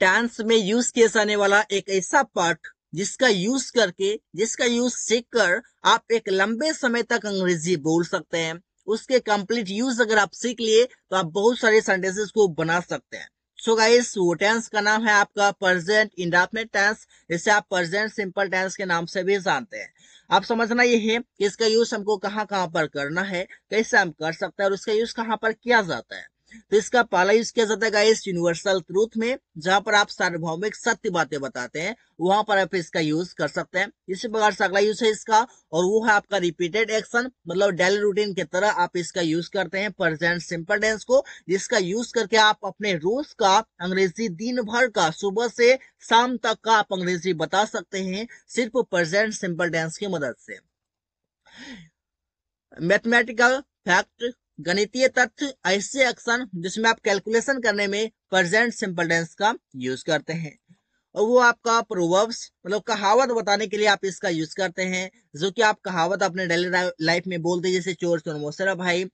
tense में use किया जाने वाला एक ऐसा पार्ट जिसका यूज करके जिसका यूज सीख कर आप एक लंबे समय तक अंग्रेजी बोल सकते हैं उसके कंप्लीट यूज अगर आप सीख लिए तो आप बहुत सारे सेंटेंसेस को बना सकते हैं सो गाइस वो टेंस का नाम है आपका प्रेजेंट इंडेफिनेट टेंस जिसे आप प्रेजेंट सिंपल टेंस के नाम से भी जानते हैं आप समझना ये है कि इसका यूज हमको कहाँ कहाँ पर करना है कैसे हम कर सकते हैं और इसका यूज कहाँ पर किया जाता है तो इसका पहला यूज किया जाता है गाइस यूनिवर्सल ट्रूथ में जहां पर आप सार्वभौमिक सत्य बातें बताते हैं वहां पर आप इसका यूज कर सकते हैं इसी प्रकार से अगला यूज है इसका और वो है आपका रिपीटेड एक्शन मतलब डेली रूटीन के तरह आप इसका यूज करते हैं प्रेजेंट सिंपल टेंस को जिसका यूज करके आप अपने रोज का अंग्रेजी दिन भर का सुबह से शाम तक का आप अंग्रेजी बता सकते हैं सिर्फ प्रेजेंट सिंपल टेंस की मदद से मैथमेटिकल फैक्ट गणितीय तथ्य ऐसे अक्षर जिसमें आप कैलकुलेशन करने में प्रेजेंट सिंपल टेंस का यूज करते हैं और वो आपका प्रोवर्ब्स मतलब कहावत बताने के लिए आप इसका यूज करते हैं जो कि आप कहावत अपने डेली लाइफ में बोलते जैसे चोर चोर मोसरा भाई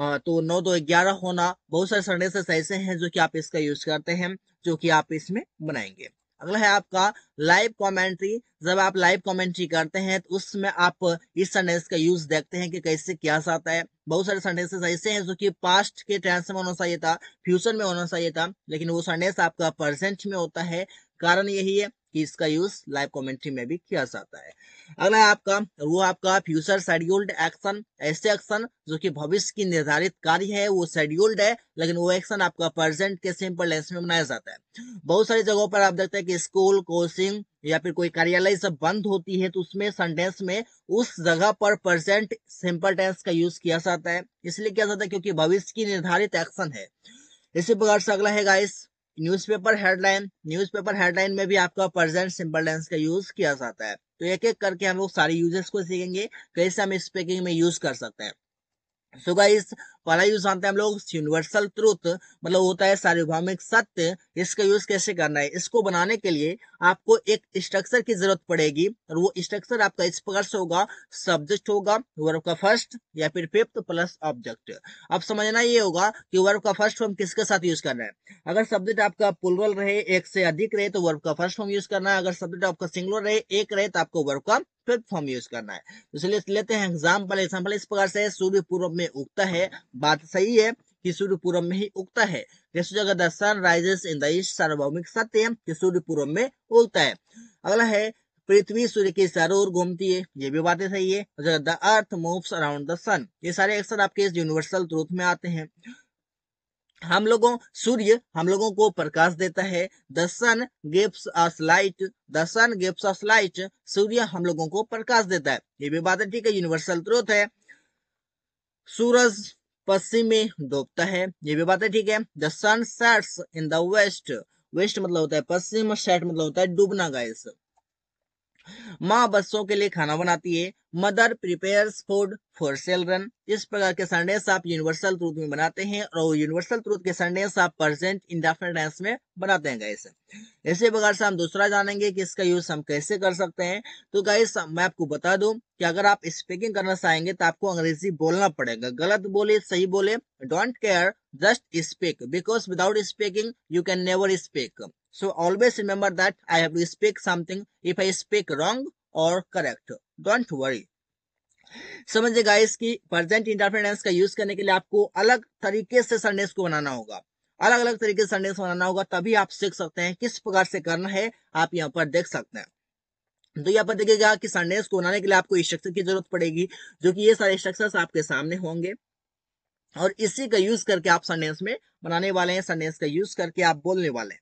तो नौ दो ग्यारह होना बहुत सारे संडेसेस ऐसे हैं जो कि आप इसका यूज करते हैं जो कि आप इसमें बनाएंगे अगला है आपका लाइव कमेंट्री जब आप लाइव कमेंट्री करते हैं तो उसमें आप इस सेंटेंस का यूज देखते हैं कि कैसे क्या जाता है बहुत सारे सेंटेंसेस ऐसे हैं जो कि पास्ट के टेंस में होना चाहिए था फ्यूचर में होना चाहिए था लेकिन वो सेंटेंस आपका प्रेजेंट में होता है कारण यही है कि इसका यूज लाइव कॉमेंट्री में भी किया जाता है अगला आपका वो आपका फ्यूचर शेड्यूल्ड एक्शन ऐसे एक्शन जो कि भविष्य की निर्धारित कार्य है वो शेड्यूल्ड है लेकिन वो एक्शन आपका प्रेजेंट के सिंपल लेंस में बनाया जाता है बहुत सारी जगहों पर आप देखते हैं कि स्कूल कोचिंग या फिर कोई कार्यालय सब बंद होती है तो उसमें सेंटेंस में उस जगह पर प्रेजेंट सिंपल टेंस का यूज किया जाता है इसलिए किया जाता है क्योंकि भविष्य की निर्धारित एक्शन है इसी प्रकार से अगला है guys newspaper headline newspaper headline में भी आपका प्रेजेंट सिंपल टेंस का यूज किया जाता है तो एक एक करके हम लोग सारे यूजेस को सीखेंगे कैसे हम स्पीकिंग में यूज कर सकते हैं सो गाइस पहला यूज जानते हैं हम लोग यूनिवर्सल ट्रूथ मतलब होता है सार्वभौमिक सत्य इसका यूज कैसे करना है इसको बनाने के लिए आपको एक स्ट्रक्चर की जरूरत पड़ेगी और वो स्ट्रक्चर आपका इस प्रकार से होगा सब्जेक्ट होगा वर्ब का फर्स्ट या फिर फिफ्थ प्लस ऑब्जेक्ट अब समझना ये होगा कि वर्ब का फर्स्ट फॉर्म किसके साथ यूज करना है अगर सब्जेक्ट आपका पुलरल रहे एक से अधिक रहे तो वर्ब का फर्स्ट फॉर्म यूज करना है अगर सब्जेक्ट आपका सिंगुलर रहे एक रहे तो आपको वर्ब का फिफ्थ फॉर्म यूज करना है तो इसलिए लेते हैं एग्जाम्पल एग्जाम्पल इस प्रकार से सूर्य पूर्व में उगता है बात सही है कि सूर्य पूर्व में ही उगता है sun rises in the east सार्वभौमिक सत्य है कि सूर्य पूर्व में उगता है अगला है पृथ्वी सूर्य के चारों ओर घूमती है ये भी बातें सही है the earth moves around the sun ये सारे अक्सर आपके इस यूनिवर्सल ट्रूथ में आते हैं हम लोगों सूर्य हम लोगों को प्रकाश देता है the sun gives us light the sun gives us light सूर्य हम लोगों को प्रकाश देता है ये भी बात है ठीक है यूनिवर्सल ट्रूथ है सूरज पश्चिम में डूबता है ये भी बात है ठीक है the sun sets in the west west मतलब होता है पश्चिम सेट मतलब होता है डूबना गाइस माँ बच्चों के लिए खाना बनाती है mother prepares food for children इस प्रकार के सेंटेंस आप यूनिवर्सल ट्रूथ में बनाते हैं और यूनिवर्सल ट्रूथ के सेंटेंस आप प्रेजेंट इंडेफिनेट टेंस में बनाते हैं गाइस इसी प्रकार से हम दूसरा जानेंगे कि इसका यूज हम कैसे कर सकते हैं तो गाइस मैं आपको बता दूं कि अगर आप स्पीकिंग करना चाहेंगे तो आपको अंग्रेजी बोलना पड़ेगा गलत बोले सही बोले don't care just speak because without speaking you can never speak so always remember that I have to speak something if I speak wrong और करेक्ट डोंट वरी समझे गाइस कि प्रेजेंट इंटरफेरेंस का यूज करने के लिए आपको अलग तरीके से संडेस को बनाना होगा अलग अलग तरीके से संडेस बनाना होगा तभी आप सीख सकते हैं किस प्रकार से करना है आप यहाँ पर देख सकते हैं तो यहाँ पर देखिएगा कि संडेस को बनाने के लिए आपको स्ट्रक्चर की जरूरत पड़ेगी जो कि ये सारे स्ट्रक्चर आपके सामने होंगे और इसी का यूज करके आप संडेस में बनाने वाले हैं संडेस का यूज करके आप बोलने वाले हैं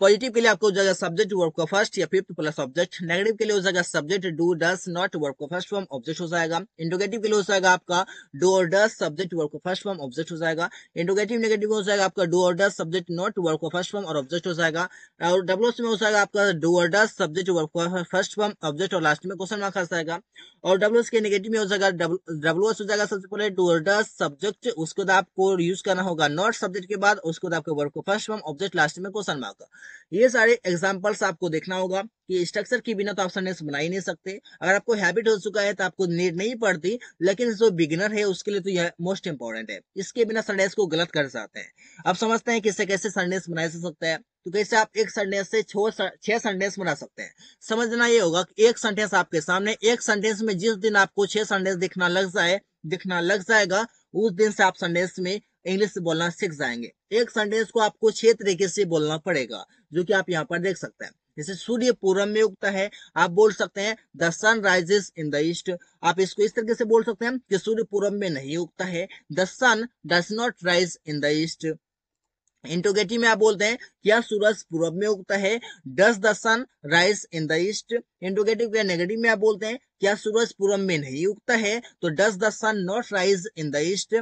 पॉजिटिव के लिए आपको जगह सब्जेक्ट वर्क का फर्स्ट या फिफ्थ प्लस ऑब्जेक्ट नेगेटिव के लिए हो जाएगा subject do does not work को फर्स्ट फॉर्म ऑब्जेक्ट हो जाएगा इंडोगेटिव के लिए हो जाएगा आपका डू और डस सब्जेक्ट वर्क को फर्स्ट फॉर्म ऑब्जेक्ट हो जाएगा इंडोगेटिव नेगेटिव हो जाएगा आपका डू और डस सब्जेक्ट नॉट वर्क को फर्स्ट फॉर्म और ऑब्जेक्ट हो जाएगा और डब्ल्यूएस में हो जाएगा आपका डू और डस सब्जेक्ट वर्क का फर्स्ट फॉर्म ऑब्जेक्ट और लास्ट में क्वेश्चन मार्क आ जाएगा और डब्ल्यूएस के नेगेटिव में हो जाएगा डब्ल्यूएस हो जाएगा सबसे पहले डू और डस सब्जेक्ट उसके बाद आपको यूज करना होगा नॉट सब्जेक्ट के बाद उसके बाद तो आपका वर्ब का फर्स्ट फॉर्म ऑब्जेक्ट लास्ट में क्वेश्चन मार्क फॉर्मूला का ये सारे एग्जाम्पल्स आपको देखना होगा कि स्ट्रक्चर की बिना तो आप सेंटेंस बना ही नहीं सकते अगर आपको हैबिट हो चुका है तो आपको नीड नहीं पड़ती लेकिन जो बिगिनर है उसके लिए तो यह मोस्ट इंपॉर्टेंट है इसके बिना सेंटेंस को गलत कर जाते हैं आप समझते हैं कि इससे कैसे सेंटेंस बनाया जा सकता है तो कैसे आप एक सेंटेंस से छह सेंटेंस बना सकते हैं समझना ये होगा कि एक सेंटेंस आपके सामने एक सेंटेंस में जिस दिन आपको छह सेंटेंस दिखना लग जाए दिखना लग जाएगा उस दिन से आप सेंटेंस में इंग्लिश बोलना सीख जाएंगे एक सेंटेंस को आपको छह तरीके से बोलना पड़ेगा जो कि आप यहाँ पर देख सकते हैं जैसे सूर्य पूर्व में उगता है आप बोल सकते हैं the sun rises in the east आप इसको इस तरीके से बोल सकते हैं कि सूर्य पूर्व में नहीं उगता है the sun does not rise in the east interrogative में आप बोलते हैं क्या सूरज पूर्व में उगता है does the sun rise in the east interrogative या नेगेटिव में आप बोलते हैं क्या सूरज पूर्व में नहीं उगता है तो does the sun not rise in the east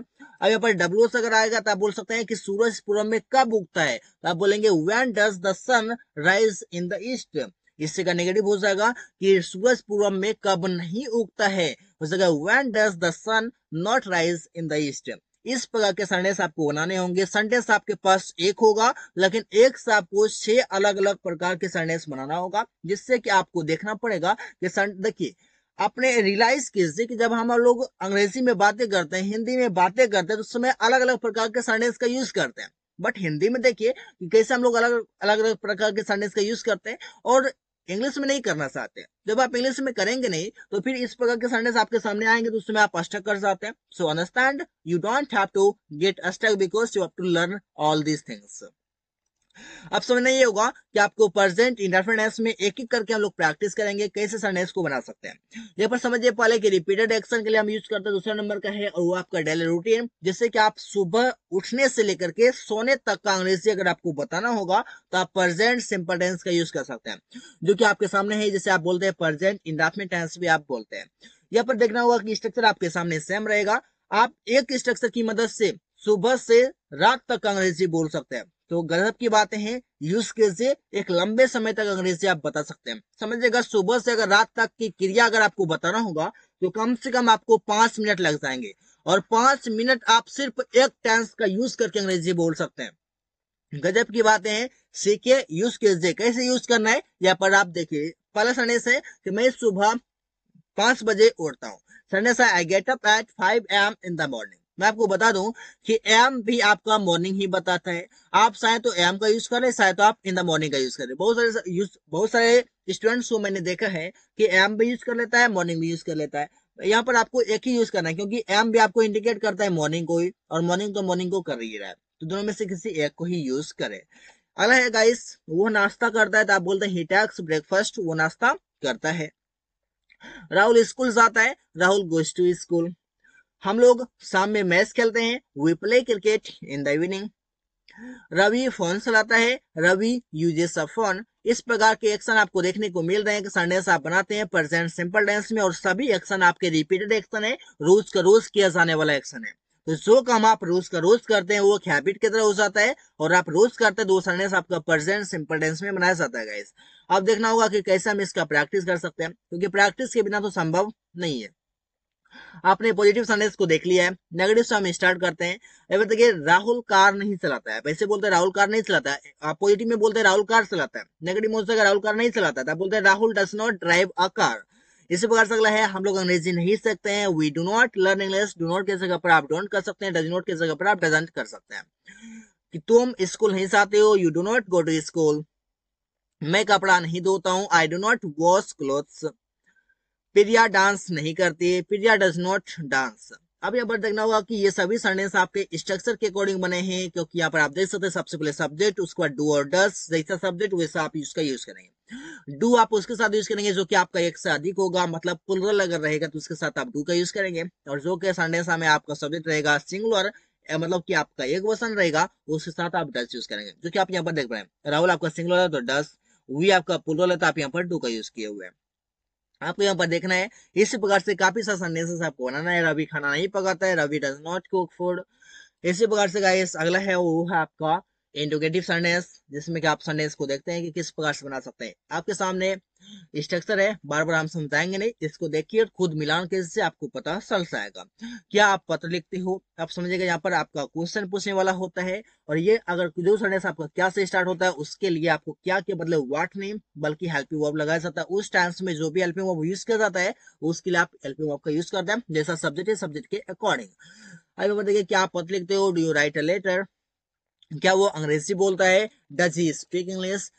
अब यहाँ पर डब्ल्यू अगर आएगा तो आप बोल सकते हैं कि सूरज पूर्व में कब उगता है तो आप बोलेंगे when does the sun rise in the east इससे का नेगेटिव हो जाएगा कि सूरज पूर्व में कब नहीं उगता है हो जाएगा when does the sun not rise in the east इस प्रकार के संडेस आपको बनाने होंगे संडेस आपके पास एक होगा लेकिन एक से आपको छह अलग अलग प्रकार के संडेस बनाना होगा जिससे कि आपको देखना पड़ेगा कि देखिए अपने रियलाइज कीजिए कि जब हम लोग अंग्रेजी में बातें करते हैं हिंदी में बातें करते हैं तो उस समय अलग अलग प्रकार के सेंटेंस का यूज करते हैं बट हिंदी में देखिए कि कैसे हम लोग अलग अलग अलग प्रकार के सेंटेंस का यूज करते हैं और इंग्लिश में नहीं करना चाहते जब आप इंग्लिश में करेंगे नहीं तो फिर इस प्रकार के सेंटेंस आपके सामने आएंगे तो उसमें आप अस्टक कर जाते हैं so understand you don't have to get stuck because you have to learn all these things अब समझना ये होगा कि आपको प्रेजेंट इंटरफेरेंस में एक एक करके हम लोग प्रैक्टिस करेंगे कैसे सरनेस को बना सकते हैं यहाँ पर समझिए पहले कि रिपीटेड एक्शन के लिए हम यूज करते हैं दूसरा नंबर का है और वो आपका डेली रूटीन जिससे कि आप सुबह उठने से लेकर के सोने तक का अंग्रेजी अगर आपको बताना होगा तो आप प्रेजेंट सिंपल टेंस का यूज कर सकते हैं जो कि आपके सामने है जैसे आप बोलते हैं प्रेजेंट इंडाफमेंट टेंस भी आप बोलते हैं यहाँ पर देखना होगा कि स्ट्रक्चर आपके सामने सेम रहेगा आप एक स्ट्रक्चर की मदद से सुबह से रात तक अंग्रेजी बोल सकते हैं तो गजब की बातें हैं यूज कीजिए एक लंबे समय तक अंग्रेजी आप बता सकते हैं समझिएगा सुबह से अगर रात तक की क्रिया अगर आपको बताना होगा तो कम से कम आपको पांच मिनट लग जाएंगे और पांच मिनट आप सिर्फ एक टेंस का यूज करके अंग्रेजी बोल सकते हैं गजब की बातें हैं सीखे यूज कीजिए कैसे यूज करना है यहाँ पर आप देखिए पहला सनेस है कि मैं सुबह पांच बजे उठता हूँ सनेस I get up at five AM in the morning मैं आपको बता दूं कि एम भी आपका मॉर्निंग ही बताता है आप शायद तो एम का यूज करें शायद तो आप इन द मॉर्निंग का यूज करें बहुत सारे यूज बहुत सारे स्टूडेंट्स को मैंने देखा है कि एम भी यूज कर लेता है मॉर्निंग भी यूज कर लेता है यहाँ पर आपको एक ही यूज करना है क्योंकि एम भी आपको इंडिकेट करता है मॉर्निंग को ही और मॉर्निंग तो मॉर्निंग को कर ही रहा है तो दोनों में से किसी एक को ही यूज करें अगला है गाइस वो नाश्ता करता है तो आप बोलते हैं हिटैक्स ब्रेकफास्ट वो नाश्ता करता है राहुल स्कूल जाता है राहुल गोस्टू टू स्कूल हम लोग शाम में मैच खेलते हैं we play cricket in the evening Ravi phone चलाता है रवि यूजेस अ फोन इस प्रकार के एक्शन आपको देखने को मिल रहे हैं कि संडेस आप बनाते हैं प्रेजेंट सिंपल डेंस में और सभी एक्शन आपके रिपीटेड एक्शन है रोज का रोज किया जाने वाला एक्शन है तो जो काम आप रोज का रोज करते हैं वो हैबिट की तरह हो जाता है और आप रोज करते हैं दो संडेस आपका प्रेजेंट सिंपल डेंस में बनाया जाता है गाइस अब देखना होगा कि कैसे हम इसका प्रैक्टिस कर सकते हैं क्योंकि प्रैक्टिस के बिना तो संभव नहीं है आपने पॉजिटिव संदेश को देख लिया है नेगेटिव से हम स्टार्ट करते हैं अगर देखिए राहुल कार नहीं चलाता है वैसे बोलते हैं राहुल कार नहीं चलाता है आप पॉजिटिव में बोलते हैं राहुल कार चलाता है नेगेटिव में अगर राहुल कार नहीं चलाता है बोलते हैं Rahul does not drive a car इसी प्रकार से अगला है हम लोग अंग्रेजी नहीं सकते हैं we do not learn English do not के जगह पर आप डोंट कर सकते हैं डज नॉट के जगह पर आप डजेंट कर सकते हैं कि तुम स्कूल नहीं जाते हो you do not go to school मैं कपड़ा नहीं धोता हूँ I do not wash clothes Priya dance नहीं करती है प्रिया डज नॉट डांस अब यहाँ पर देखना होगा कि ये सभी सेंटेंस आपके स्ट्रक्चर के अकॉर्डिंग बने हैं क्योंकि यहाँ पर आप देख सकते हैं सबसे पहले सब्जेक्ट उसके बाद डू और डस जैसा सब्जेक्ट वैसा आप इसका यूज करेंगे डू आप उसके साथ यूज करेंगे जो कि आपका एक से अधिक होगा मतलब पुलरल अगर रहेगा तो उसके साथ आप डू का यूज करेंगे और जो के सेंटेंस में आपका सब्जेक्ट रहेगा सिंगुलर मतलब कि आपका एक वसन रहेगा उसके साथ आप डस यूज करेंगे जो कि आप यहाँ पर देख रहे हैं राहुल आपका सिंगुलर है तो डस वी आपका पुलरल है तो आप यहाँ पर डू का यूज किए हुए हैं आपको यहाँ पर देखना है इसी प्रकार से काफी सारे सेंटेंसेस आपको बनाना है रवि खाना नहीं पकाता है Ravi does not cook food इसी प्रकार से गाइस अगला है वो है आपका इंडोगेटिव संडेस जिसमें कि आप संडेस को देखते हैं कि किस प्रकार से बना सकते हैं आपके सामने स्ट्रक्चर है बार बार हम समझाएंगे नहीं इसको देखिए खुद मिलान के से आपको पता चल जाएगा क्या आप पत्र लिखते हो आप समझेगा यहाँ पर आपका क्वेश्चन पूछने वाला होता है और ये अगर जो संडेस आपका क्या से स्टार्ट होता है उसके लिए आपको क्या के बदले वाट नहीं बल्कि हेल्पिंग वर्ब लगाया जाता है उस टाइम्स में जो भी हेल्पिंग वर्ब यूज किया जाता है उसके लिए आप हेल्पिंग वर्ब का यूज करते हैं जैसा सब्जेक्ट है सब्जेक्ट के अकॉर्डिंग अभी देखिए क्या आप पत्र लिखते हो do you write a letter क्या वो अंग्रेजी बोलता है डज ही स्पीक इंग्लिश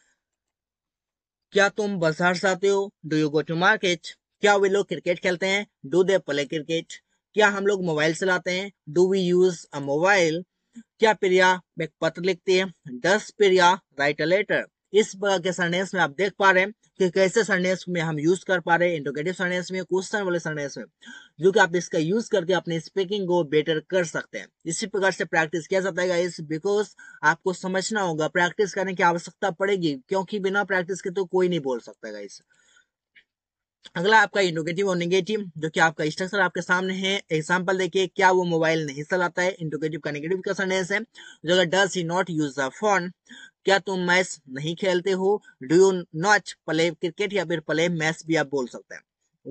क्या तुम बाजार से आते हो do you go to market क्या वे लोग क्रिकेट खेलते हैं डू दे प्ले क्रिकेट क्या हम लोग मोबाइल चलाते हैं do we use a mobile क्या प्रिया एक पत्र लिखती है does Priya right a letter इस के सरनेस में आप देख पा रहे हैं कि कैसे सरनेस में हम यूज कर पा रहे हैं इंटोगेटिव सरनेस में क्वेश्चन वाले सरनेस में जो कि आप इसका यूज करके अपने स्पीकिंग को बेटर कर सकते हैं इसी प्रकार से प्रैक्टिस किया जाता है इस बिकॉज आपको समझना होगा प्रैक्टिस करने की आवश्यकता पड़ेगी क्योंकि बिना प्रैक्टिस के तो कोई नहीं बोल सकता गाइस अगला आपका इंडोगेटिव और निगेटिव जो कि आपका स्ट्रक्चर आपके सामने है एग्जांपल देखिए क्या वो मोबाइल नहीं चलाता है इंडोगेटिव का निगेटिव का सन्डेंस है जो अगर does he not use the phone क्या तुम मैच नहीं खेलते हो do you not play cricket या फिर प्ले मैच भी आप बोल सकते हैं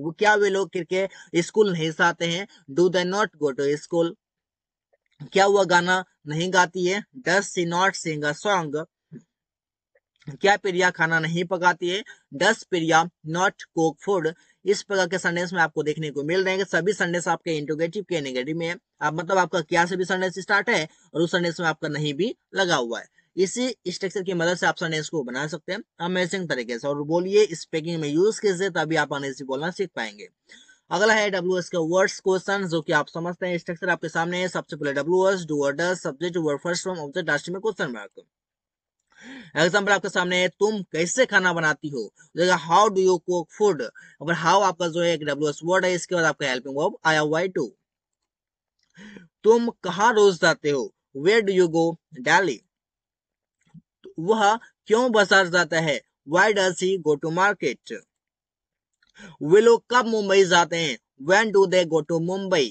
वो क्या वे लोग क्रिकेट स्कूल नहीं जाते हैं do they not go to school क्या वह गाना नहीं गाती है डस सी नॉट सिंग अ सॉन्ग क्या प्रिया खाना नहीं पकाती है does Priya not cook food इस प्रकार के संडेस में आपको देखने को मिल रहे हैं सभी संडेस आपके इंटोगेटिव के नेगेटिव में है आप मतलब आपका क्या से भी संडेस स्टार्ट है और उस संडेस में आपका नहीं भी लगा हुआ है इसी स्ट्रक्चर की मदद से आप सेंटेंस को बना सकते हैं अमेजिंग तरीके से और बोलिए स्पीकिंग में यूज कीजिए तभी आप अंग्रेजी बोलना सीख पाएंगे अगला है डब्ल्यू एस का वर्ड्स क्वेश्चन जो कि आप समझते हैं स्ट्रक्चर आपके सामने है सबसे पहले W S do does subject word first from object last में क्वेश्चन मार्क एग्जाम्पल आपके सामने है तुम कैसे खाना बनाती हो जगह how do you cook food अगर हाउ आपका जो है एक डब्ल्यू एस वर्ड है इसके बाद आपका helping verb I Y to तुम कहाँ रोज जाते हो where do you go daily वह क्यों बाजार जाता है why does he go to market वे लोग कब मुंबई जाते हैं when do they go to Mumbai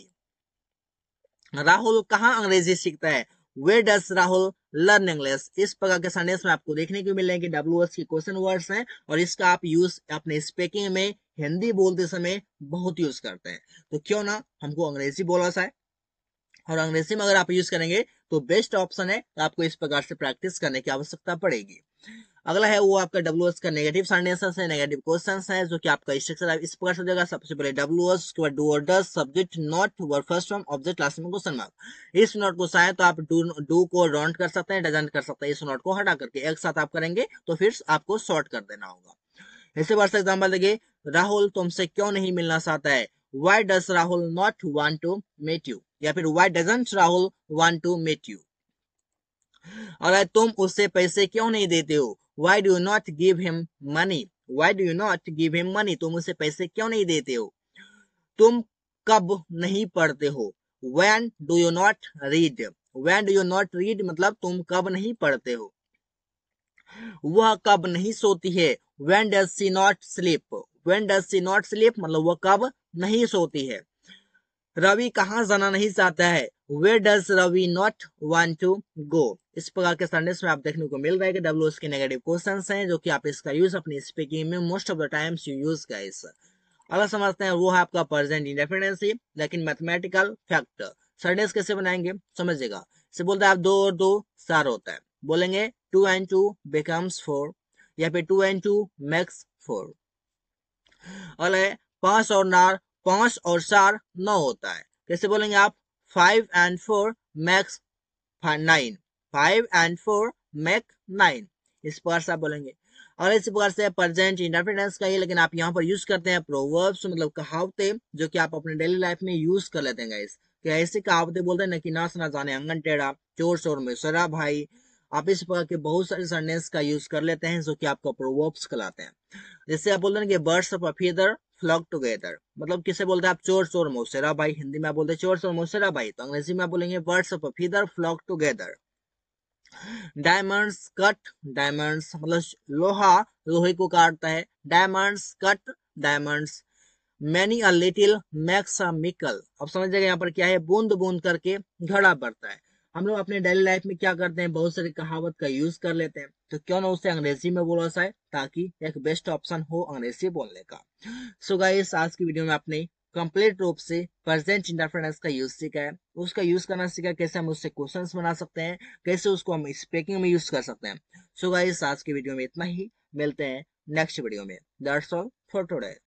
Rahul कहाँ अंग्रेजी सीखता है वे डज राहुल लर्न इंग्लिश इस प्रकार के सेंटेंस में आपको देखने को मिलेंगे कि डब्ल्यू एस के क्वेश्चन वर्ड्स हैं और इसका आप यूज अपने स्पीकिंग में हिंदी बोलते समय बहुत यूज करते हैं तो क्यों ना हमको अंग्रेजी बोला सा है और अंग्रेजी में अगर आप यूज करेंगे तो बेस्ट ऑप्शन है आपको इस प्रकार से प्रैक्टिस करने की आवश्यकता पड़ेगी अगला है वो आपका डब्ल्यू का नेगेटिव सेंटेंसेस है नेगेटिव क्वेश्चन है जो कि आपका स्ट्रक्चर इस प्रकार से देगा सबसे पहले डब्ल्यू एस के बाद डू और does subject not word first form object last में क्वेश्चन मार्क इस नोट को चाहे तो आप डू डू को रॉन्ट कर सकते हैं डजेंट कर सकते हैं इस नोट को हटा करके एक साथ आप करेंगे तो फिर आपको शॉर्ट कर देना होगा इसी बार से एग्जाम्पल देखिए राहुल तुमसे क्यों नहीं मिलना चाहता है why does Rahul not want to meet you या फिर why doesn't Rahul want to meet you और तुम उससे पैसे क्यों नहीं देते हो why do not give him money why do not give him money तुम उसे पैसे क्यों नहीं देते हो तुम कब नहीं पढ़ते हो when do you not read when do you not read मतलब तुम कब नहीं पढ़ते हो वह कब नहीं सोती है when does she not sleep when does she not sleep मतलब वह कब नहीं सोती है रवि कहाँ जाना नहीं चाहता है वे does Ravi not want to go इस प्रकार के सेंटेंस में आप देखने को मिल रहा है कि डब्ल्यू के नेगेटिव क्वेश्चन हैं जो कि आप इसका यूज अपनी स्पीकिंग में most of the times you use guys अगला समझते हैं वो है आपका प्रेजेंट इंडेफिनेंसी लेकिन मैथमेटिकल फैक्ट सेंटेंस कैसे बनाएंगे समझिएगा इसे बोलते हैं आप दो और दो चार होता है बोलेंगे two and two becomes four या फिर two and two makes four अगला है पांच और नार पांच और चार नौ होता है कैसे बोलेंगे आप five and four makes nine five and four make nine इस प्रकार से आप बोलेंगे और इस प्रकार से प्रेजेंट इंटरप्रिटेंस का ही लेकिन आप यहाँ पर यूज करते हैं प्रोवर्ब्स मतलब कहावते जो कि आप अपने डेली लाइफ में यूज कर लेते हैं गाइस कि ऐसे कहावते बोलते हैं ना कि ना सुना जाने अंगन टेढ़ा चोर शोर में सरा भाई आप इस प्रकार के बहुत सारे सेंटेंस का यूज कर लेते हैं जो कि आपको प्रोवर्ब्स कहलाते हैं जैसे आप बोलते हैं कि birds of a feather flock together मतलब किसे बोलते हैं आप चोर चोर मौसेरा भाई हिंदी में आप बोलते हैं चोर चोर मोसेरा भाई तो अंग्रेजी में आप बोलेंगे birds of feather flock together diamonds cut diamonds मतलब लोहा लोहे को काटता है diamonds cut diamonds many a little makes a mickle अब समझ जाएगा यहाँ पर क्या है बूंद बूंद करके घड़ा बढ़ता है हम लोग अपने डेली लाइफ में क्या करते हैं बहुत सारी कहावत का यूज कर लेते हैं तो क्यों ना उसे अंग्रेजी में बोला जाए ताकि एक बेस्ट ऑप्शन हो अंग्रेजी बोलने का सो so गाइस आज की वीडियो में आपने कंप्लीट रूप से प्रेजेंट इंटरफ्रेंस का यूज सीखा है उसका यूज करना सीखा कैसे हम उससे क्वेश्चंस बना सकते हैं कैसे उसको हम स्पीकिंग में यूज कर सकते हैं सो so गाइस आज की वीडियो में इतना ही मिलते हैं नेक्स्ट वीडियो में दैट्स ऑल फॉर टुडे